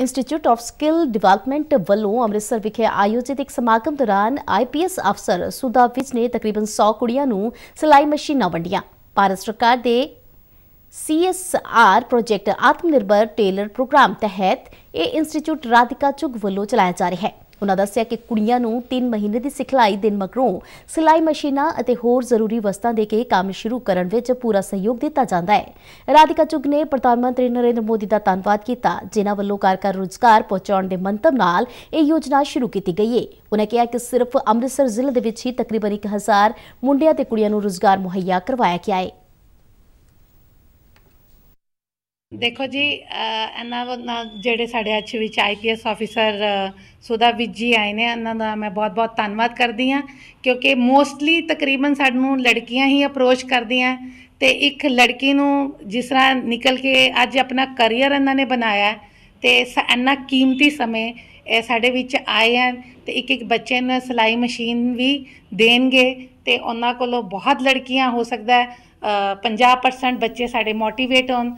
institute of skill development ਵੱਲੋਂ ਅੰਮ੍ਰਿਤਸਰ ਵਿਖੇ ਆਯੋਜਿਤ ਇੱਕ ਸਮਾਗਮ ਦੌਰਾਨ ਆਈਪੀਐਸ ਅਫਸਰ ਸੁਦਾ ਵਿਜ ਨੇ ਤਕਰੀਬਨ 100 ਕੁੜੀਆਂ ਨੂੰ ਸਿਲਾਈ ਮਸ਼ੀਨਾਂ ਵੰਡੀਆਂ ਭਾਰਤ ਸਰਕਾਰ ਦੇ ਸੀਐਸਆਰ ਪ੍ਰੋਜੈਕਟ ਆਤਮਨਿਰਭਰ ਟੇਲਰ ਪ੍ਰੋਗਰਾਮ ਤਹਿਤ ਇਹ ਇੰਸਟੀਚਿਊਟ ਰਾਧਿਕਾ ਚੁਗ ਵੱਲੋਂ ਚਲਾਇਆ ਜਾ ਰਿਹਾ ਹੈ ਉਹਨਾਂ ਦੱਸਿਆ ਕਿ ਕੁੜੀਆਂ ਨੂੰ 3 ਮਹੀਨੇ ਦੀ ਸਿਖਲਾਈ ਦਿਨ ਮਗਰੋਂ ਸਿਲਾਈ ਮਸ਼ੀਨਾਂ ਅਤੇ ਹੋਰ ਜ਼ਰੂਰੀ ਵਸਤਾਂ ਦੇ ਕੇ ਕੰਮ ਸ਼ੁਰੂ ਕਰਨ ਵਿੱਚ ਪੂਰਾ ਸਹਿਯੋਗ ਦਿੱਤਾ ਜਾਂਦਾ ਹੈ ਰਾਧਿਕਾ ਚੁਗ ਨੇ ਪ੍ਰਧਾਨ ਮੰਤਰੀ ਨਰਿੰਦਰ ਮੋਦੀ ਦਾ ਧੰਨਵਾਦ ਕੀਤਾ ਜਿਨ੍ਹਾਂ ਵੱਲੋਂ ਕਾਰਕਰ ਰੋਜ਼ਗਾਰ ਪਹੁੰਚਾਉਣ ਦੇ ਮੰਤਵ ਨਾਲ ਇਹ ਯੋਜਨਾ ਸ਼ੁਰੂ ਕੀਤੀ ਗਈ ਹੈ ਉਹਨਾਂ ਕਿਹਾ ਕਿ ਸਿਰਫ ਅੰਮ੍ਰਿਤਸਰ ਜ਼ਿਲ੍ਹੇ ਦੇ ਵਿੱਚ ਹੀ ਤਕਰੀਬਨ 1000 ਮੁੰਡਿਆਂ ਤੇ ਕੁੜੀਆਂ ਨੂੰ ਰੋਜ਼ਗਾਰ ਮੁਹੱਈਆ ਕਰਵਾਇਆ ਗਿਆ ਹੈ ਦੇਖੋ ਜੀ ਇਹਨਾਂ ਨਾਲ ਜਿਹੜੇ ਸਾਡੇ ਅੱਛੇ ਵਿੱਚ ਆਈਪੀਐਸ ਆਫੀਸਰ ਸੁਦਾ ਵਿੱਚ ਜੀ ਆਏ ਨੇ ਇਹਨਾਂ ਦਾ ਮੈਂ ਬਹੁਤ-ਬਹੁਤ ਧੰਨਵਾਦ ਕਰਦੀ ਹਾਂ ਕਿਉਂਕਿ ਮੋਸਟਲੀ ਤਕਰੀਬਨ ਸਾਨੂੰ ਲੜਕੀਆਂ ਹੀ ਅਪਰੋਚ ਕਰਦੀਆਂ ਤੇ ਇੱਕ ਲੜਕੀ ਨੂੰ ਜਿਸ ਤਰ੍ਹਾਂ ਨਿਕਲ ਕੇ ਅੱਜ ਆਪਣਾ ਕੈਰੀਅਰ ਇਹਨਾਂ ਨੇ ਬਣਾਇਆ ਤੇ ਇੰਨਾ ਕੀਮਤੀ ਸਮੇਂ ਇਹ ਸਾਡੇ ਵਿੱਚ ਆਏ ਹਨ ਤੇ ਇੱਕ ਇੱਕ ਬੱਚੇ ਨੂੰ ਸਲਾਈ ਮਸ਼ੀਨ ਵੀ ਦੇਣਗੇ ਤੇ ਉਹਨਾਂ ਕੋਲੋਂ ਬਹੁਤ ਲੜਕੀਆਂ ਹੋ ਸਕਦਾ 50% ਬੱਚੇ ਸਾਡੇ ਮੋਟੀਵੇਟ ਹੋਣ